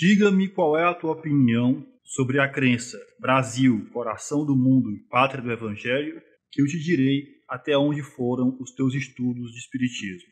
Diga-me qual é a tua opinião sobre a crença Brasil, coração do mundo e pátria do Evangelho, que eu te direi até onde foram os teus estudos de Espiritismo.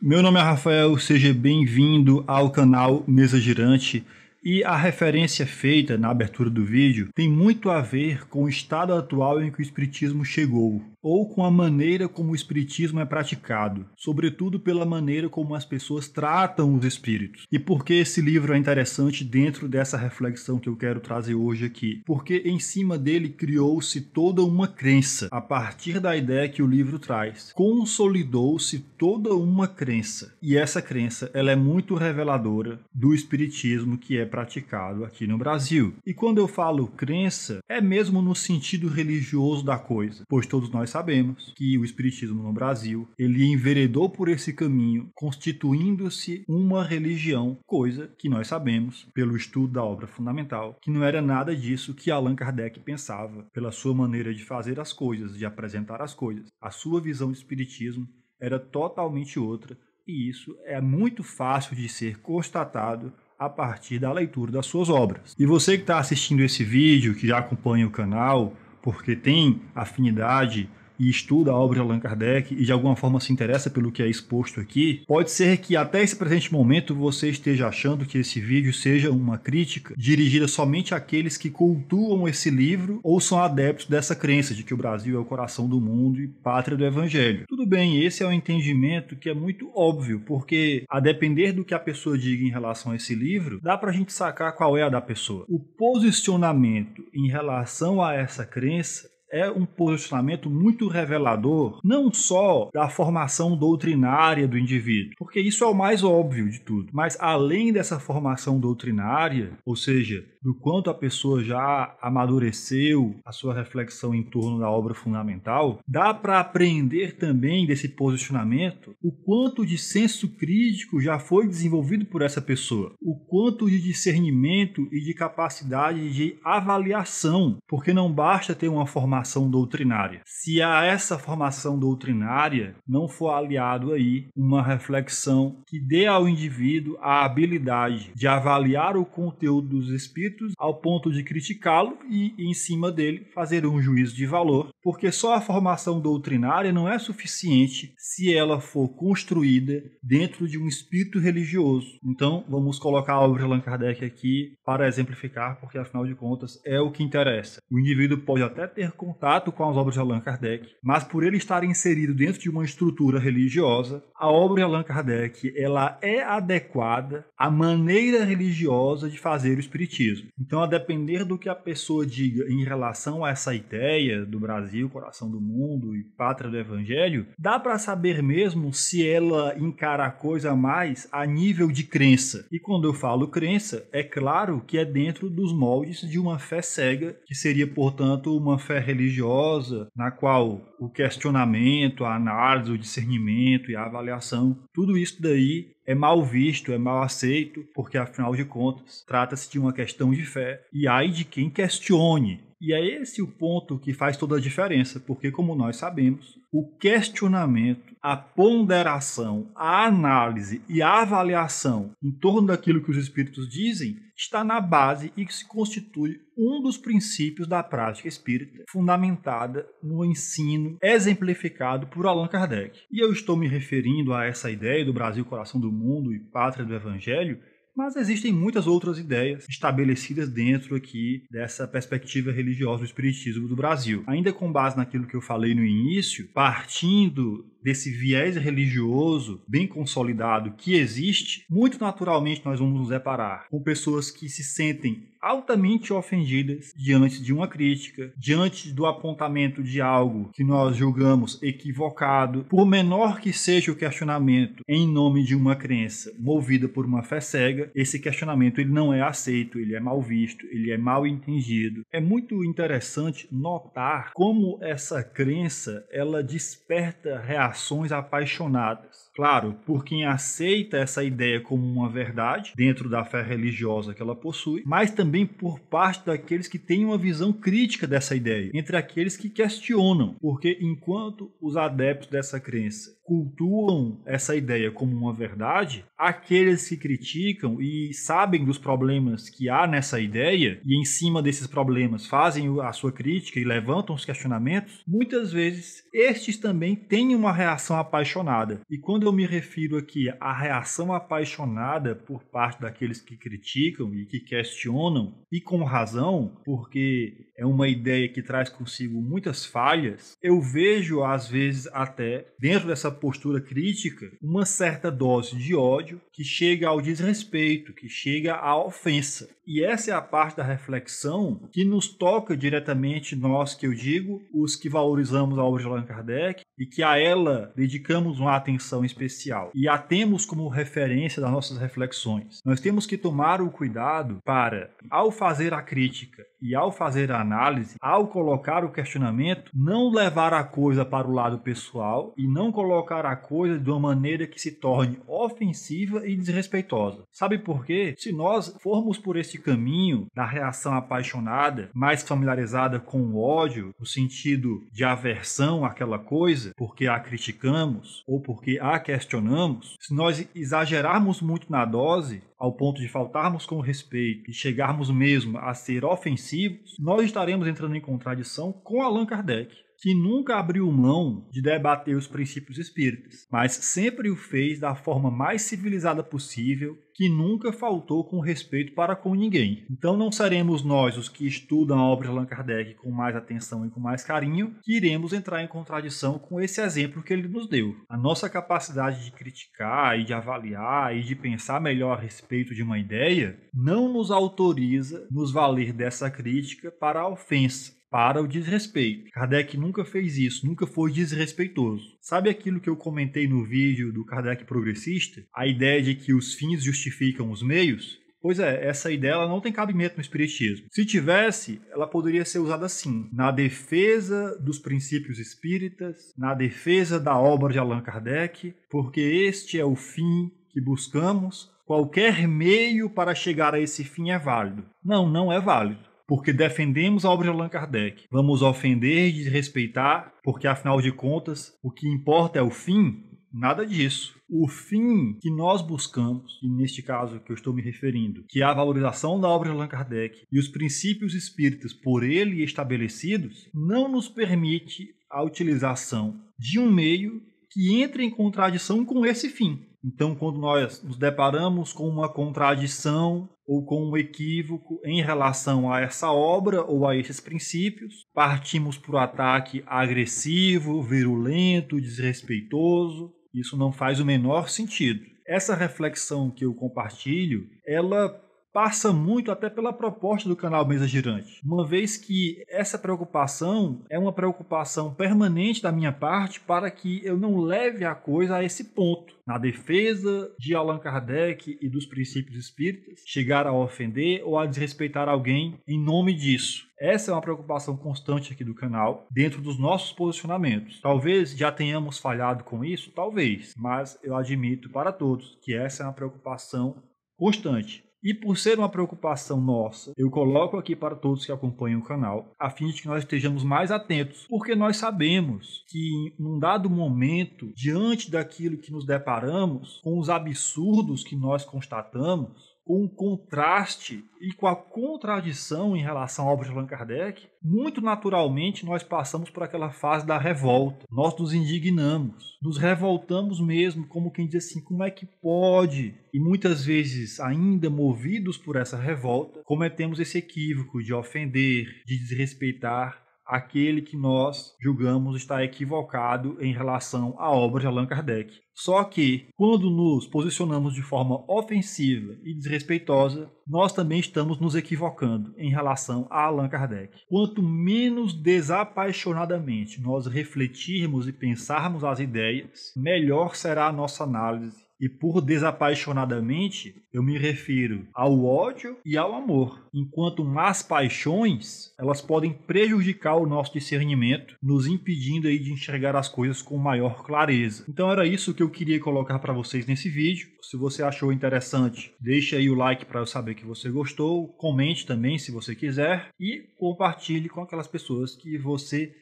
Meu nome é Rafael, seja bem-vindo ao canal Mesa Girante. E a referência feita na abertura do vídeo tem muito a ver com o estado atual em que o Espiritismo chegou, ou com a maneira como o espiritismo é praticado, sobretudo pela maneira como as pessoas tratam os espíritos. E por que esse livro é interessante dentro dessa reflexão que eu quero trazer hoje aqui? Porque em cima dele criou-se toda uma crença a partir da ideia que o livro traz. Consolidou-se toda uma crença. E essa crença, ela é muito reveladora do espiritismo que é praticado aqui no Brasil. E quando eu falo crença, é mesmo no sentido religioso da coisa, pois todos nós sabemos que o espiritismo no Brasil, ele enveredou por esse caminho, constituindo-se uma religião, coisa que nós sabemos pelo estudo da obra fundamental, que não era nada disso que Allan Kardec pensava, pela sua maneira de fazer as coisas, de apresentar as coisas. A sua visão de espiritismo era totalmente outra, e isso é muito fácil de ser constatado a partir da leitura das suas obras. E você que está assistindo esse vídeo, que já acompanha o canal, porque tem afinidade e estuda a obra de Allan Kardec e de alguma forma se interessa pelo que é exposto aqui, pode ser que até esse presente momento você esteja achando que esse vídeo seja uma crítica dirigida somente àqueles que cultuam esse livro ou são adeptos dessa crença de que o Brasil é o coração do mundo e pátria do evangelho. Tudo bem, esse é um entendimento que é muito óbvio, porque a depender do que a pessoa diga em relação a esse livro, dá para a gente sacar qual é a da pessoa. O posicionamento em relação a essa crença é um posicionamento muito revelador, não só da formação doutrinária do indivíduo, porque isso é o mais óbvio de tudo, mas além dessa formação doutrinária, ou seja, do quanto a pessoa já amadureceu a sua reflexão em torno da obra fundamental, dá para aprender também desse posicionamento o quanto de senso crítico já foi desenvolvido por essa pessoa, o quanto de discernimento e de capacidade de avaliação, porque não basta ter uma formação formação doutrinária. Se a essa formação doutrinária não for aliado aí uma reflexão que dê ao indivíduo a habilidade de avaliar o conteúdo dos espíritos ao ponto de criticá-lo e, em cima dele, fazer um juízo de valor, porque só a formação doutrinária não é suficiente se ela for construída dentro de um espírito religioso. Então, vamos colocar a obra de Allan Kardec aqui para exemplificar, porque afinal de contas é o que interessa. O indivíduo pode até ter contato com as obras de Allan Kardec, mas por ele estar inserido dentro de uma estrutura religiosa, a obra de Allan Kardec ela é adequada à maneira religiosa de fazer o espiritismo. Então, a depender do que a pessoa diga em relação a essa ideia do Brasil, coração do mundo e pátria do evangelho, dá para saber mesmo se ela encara a coisa mais a nível de crença. E quando eu falo crença, é claro que é dentro dos moldes de uma fé cega, que seria, portanto, uma fé religiosa religiosa, na qual o questionamento, a análise, o discernimento e a avaliação, tudo isso daí é mal visto, é mal aceito, porque afinal de contas trata-se de uma questão de fé. E ai de quem questione e é esse o ponto que faz toda a diferença, porque, como nós sabemos, o questionamento, a ponderação, a análise e a avaliação em torno daquilo que os espíritos dizem está na base e que se constitui um dos princípios da prática espírita, fundamentada no ensino exemplificado por Allan Kardec. E eu estou me referindo a essa ideia do Brasil, coração do mundo e pátria do evangelho mas existem muitas outras ideias estabelecidas dentro aqui dessa perspectiva religiosa do Espiritismo do Brasil. Ainda com base naquilo que eu falei no início, partindo desse viés religioso bem consolidado que existe, muito naturalmente nós vamos nos deparar com pessoas que se sentem altamente ofendidas diante de uma crítica, diante do apontamento de algo que nós julgamos equivocado, por menor que seja o questionamento em nome de uma crença movida por uma fé cega, esse questionamento ele não é aceito, ele é mal visto, ele é mal entendido. É muito interessante notar como essa crença ela desperta reações corações apaixonadas. Claro, por quem aceita essa ideia como uma verdade dentro da fé religiosa que ela possui, mas também por parte daqueles que têm uma visão crítica dessa ideia, entre aqueles que questionam, porque enquanto os adeptos dessa crença cultuam essa ideia como uma verdade, aqueles que criticam e sabem dos problemas que há nessa ideia e em cima desses problemas fazem a sua crítica e levantam os questionamentos, muitas vezes estes também têm uma reação apaixonada. E quando eu me refiro aqui à reação apaixonada por parte daqueles que criticam e que questionam, e com razão, porque é uma ideia que traz consigo muitas falhas, eu vejo, às vezes, até dentro dessa postura crítica, uma certa dose de ódio que chega ao desrespeito, que chega à ofensa. E essa é a parte da reflexão que nos toca diretamente, nós que eu digo, os que valorizamos a obra de Allan Kardec e que a ela dedicamos uma atenção especial e a temos como referência das nossas reflexões. Nós temos que tomar o cuidado para, ao fazer a crítica, e ao fazer a análise, ao colocar o questionamento, não levar a coisa para o lado pessoal e não colocar a coisa de uma maneira que se torne ofensiva e desrespeitosa. Sabe por quê? Se nós formos por esse caminho da reação apaixonada, mais familiarizada com o ódio, no sentido de aversão àquela coisa, porque a criticamos ou porque a questionamos, se nós exagerarmos muito na dose, ao ponto de faltarmos com respeito e chegarmos mesmo a ser ofensivos, nós estaremos entrando em contradição com Allan Kardec que nunca abriu mão de debater os princípios espíritas, mas sempre o fez da forma mais civilizada possível, que nunca faltou com respeito para com ninguém. Então não seremos nós os que estudam a obra de Allan Kardec com mais atenção e com mais carinho que iremos entrar em contradição com esse exemplo que ele nos deu. A nossa capacidade de criticar e de avaliar e de pensar melhor a respeito de uma ideia não nos autoriza nos valer dessa crítica para a ofensa para o desrespeito. Kardec nunca fez isso, nunca foi desrespeitoso. Sabe aquilo que eu comentei no vídeo do Kardec progressista? A ideia de que os fins justificam os meios? Pois é, essa ideia não tem cabimento no Espiritismo. Se tivesse, ela poderia ser usada assim, na defesa dos princípios espíritas, na defesa da obra de Allan Kardec, porque este é o fim que buscamos, qualquer meio para chegar a esse fim é válido. Não, não é válido porque defendemos a obra de Allan Kardec. Vamos ofender e desrespeitar, porque afinal de contas, o que importa é o fim? Nada disso. O fim que nós buscamos, e neste caso que eu estou me referindo, que é a valorização da obra de Allan Kardec e os princípios espíritas por ele estabelecidos, não nos permite a utilização de um meio que entre em contradição com esse fim. Então, quando nós nos deparamos com uma contradição ou com um equívoco em relação a essa obra ou a esses princípios, partimos para o ataque agressivo, virulento, desrespeitoso. Isso não faz o menor sentido. Essa reflexão que eu compartilho, ela passa muito até pela proposta do canal Mesa Girante, uma vez que essa preocupação é uma preocupação permanente da minha parte para que eu não leve a coisa a esse ponto. Na defesa de Allan Kardec e dos princípios espíritas, chegar a ofender ou a desrespeitar alguém em nome disso. Essa é uma preocupação constante aqui do canal, dentro dos nossos posicionamentos. Talvez já tenhamos falhado com isso, talvez, mas eu admito para todos que essa é uma preocupação constante. E por ser uma preocupação nossa, eu coloco aqui para todos que acompanham o canal, a fim de que nós estejamos mais atentos, porque nós sabemos que num dado momento, diante daquilo que nos deparamos, com os absurdos que nós constatamos, com o contraste e com a contradição em relação à obra de Allan Kardec, muito naturalmente nós passamos por aquela fase da revolta. Nós nos indignamos, nos revoltamos mesmo, como quem diz assim: como é que pode? E muitas vezes, ainda movidos por essa revolta, cometemos esse equívoco de ofender, de desrespeitar aquele que nós julgamos estar equivocado em relação à obra de Allan Kardec. Só que, quando nos posicionamos de forma ofensiva e desrespeitosa, nós também estamos nos equivocando em relação a Allan Kardec. Quanto menos desapaixonadamente nós refletirmos e pensarmos as ideias, melhor será a nossa análise e por desapaixonadamente, eu me refiro ao ódio e ao amor. Enquanto más paixões, elas podem prejudicar o nosso discernimento, nos impedindo aí de enxergar as coisas com maior clareza. Então era isso que eu queria colocar para vocês nesse vídeo. Se você achou interessante, deixa aí o like para eu saber que você gostou, comente também se você quiser e compartilhe com aquelas pessoas que você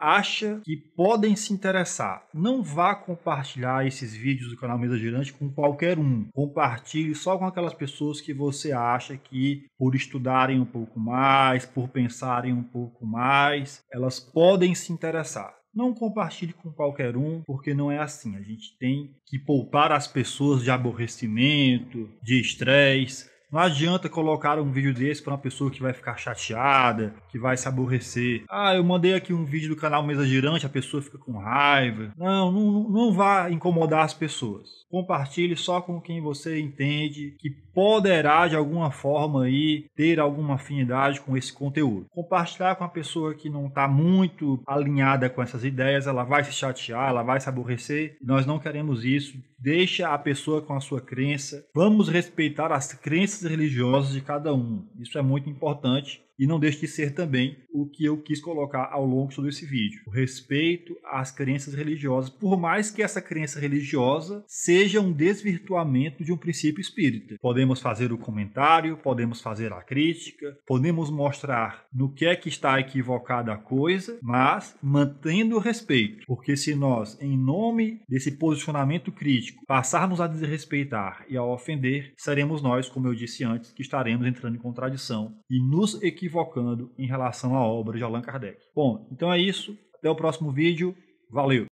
acha que podem se interessar, não vá compartilhar esses vídeos do canal Mesa Girante com qualquer um. Compartilhe só com aquelas pessoas que você acha que, por estudarem um pouco mais, por pensarem um pouco mais, elas podem se interessar. Não compartilhe com qualquer um, porque não é assim. A gente tem que poupar as pessoas de aborrecimento, de estresse não adianta colocar um vídeo desse para uma pessoa que vai ficar chateada, que vai se aborrecer. Ah, eu mandei aqui um vídeo do canal Mesa Girante, a pessoa fica com raiva. Não, não, não vá incomodar as pessoas. Compartilhe só com quem você entende que poderá de alguma forma aí ter alguma afinidade com esse conteúdo. Compartilhar com a pessoa que não está muito alinhada com essas ideias, ela vai se chatear, ela vai se aborrecer. Nós não queremos isso. Deixa a pessoa com a sua crença. Vamos respeitar as crenças religiosas de cada um. Isso é muito importante e não deixe de ser também o que eu quis colocar ao longo de todo esse vídeo. O respeito às crenças religiosas, por mais que essa crença religiosa seja um desvirtuamento de um princípio espírita. Podemos fazer o comentário, podemos fazer a crítica, podemos mostrar no que é que está equivocada a coisa, mas mantendo o respeito, porque se nós, em nome desse posicionamento crítico, passarmos a desrespeitar e a ofender, seremos nós, como eu disse antes, que estaremos entrando em contradição e nos equivocando equivocando em relação à obra de Allan Kardec. Bom, então é isso. Até o próximo vídeo. Valeu!